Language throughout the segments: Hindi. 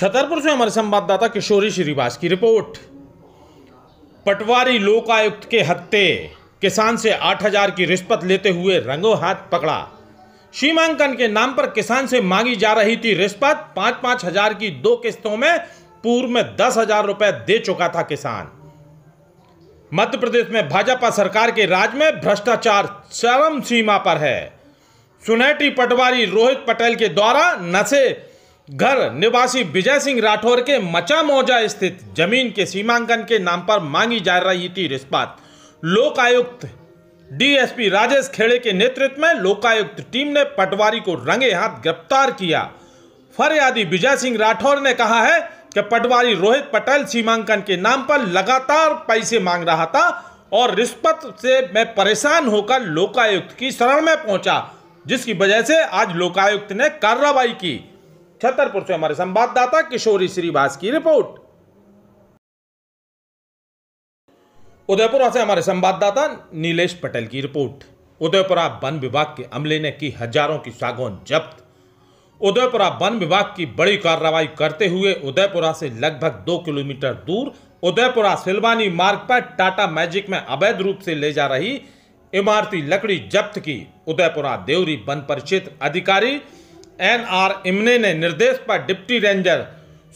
छतरपुर से हमारे संवाददाता किशोरी श्रीवास की रिपोर्ट पटवारी लोकायुक्त के हत्ते किसान से 8000 की रिश्वत लेते हुए रंगो हाथ पकड़ा सीमांकन के नाम पर किसान से मांगी जा रही थी रिश्वत पांच पांच हजार की दो किस्तों में पूर्व में दस हजार रुपए दे चुका था किसान मध्य प्रदेश में भाजपा सरकार के राज में भ्रष्टाचार चरम सीमा पर है सुनैटी पटवारी रोहित पटेल के द्वारा नशे घर निवासी विजय सिंह राठौर के मचा मौजा स्थित जमीन के सीमांकन के नाम पर मांगी जा रही थी रिस्पात लोक आयुक्त डीएसपी राजेश खेड़े के नेतृत्व में लोकायुक्त टीम ने पटवारी को रंगे हाथ गिरफ्तार किया फरियादी विजय सिंह राठौर ने कहा है कि पटवारी रोहित पटेल सीमांकन के नाम पर लगातार पैसे मांग रहा था और रिश्वत से मैं परेशान होकर लोकायुक्त की शरण में पहुंचा जिसकी वजह से आज लोकायुक्त ने कार्रवाई की छतरपुर से हमारे संवाददाता किशोरी श्रीवास की रिपोर्ट उदयपुर से हमारे संवाददाता नीलेश पटेल की रिपोर्ट उदयपुरा वन विभाग के अमले ने की हजारों की सागौन जब्त उदयपुरा वन विभाग की बड़ी कार्रवाई करते हुए उदयपुरा से लगभग दो किलोमीटर दूर उदयपुरा सिलवानी मार्ग पर टाटा मैजिक में अवैध रूप से ले जा रही इमारती लकड़ी जब्त की उदयपुरा देवरी वन परिचित अधिकारी एन आर इमने ने निर्देश पर डिप्टी रेंजर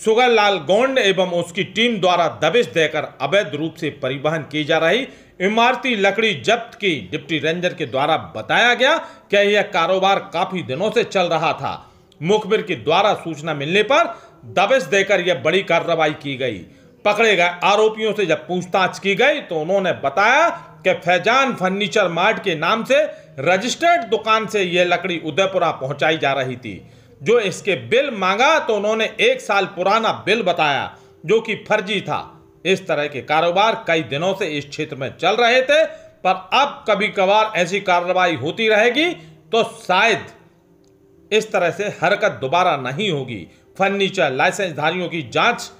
सुगरलाल गोंड एवं उसकी टीम द्वारा दबिश देकर अवैध रूप से परिवहन की जा रही इमारती लकड़ी जब्त की डिप्टी रेंजर के द्वारा बताया गया कि यह कारोबार काफी दिनों से चल रहा था मुखबिर के द्वारा सूचना मिलने पर दबिश देकर यह बड़ी कार्रवाई की गई पकड़े गए आरोपियों से जब पूछताछ की गई तो उन्होंने बताया कि फैजान फर्नीचर मार्ट के नाम से रजिस्टर्ड दुकान से यह लकड़ी उदयपुरा पहुंचाई जा रही थी जो इसके बिल मांगा तो उन्होंने एक साल पुराना बिल बताया जो कि फर्जी था इस तरह के कारोबार कई दिनों से इस क्षेत्र में चल रहे थे पर अब कभी कभार ऐसी कार्रवाई होती रहेगी तो शायद इस तरह से हरकत दोबारा नहीं होगी फर्नीचर लाइसेंसधारियों की जांच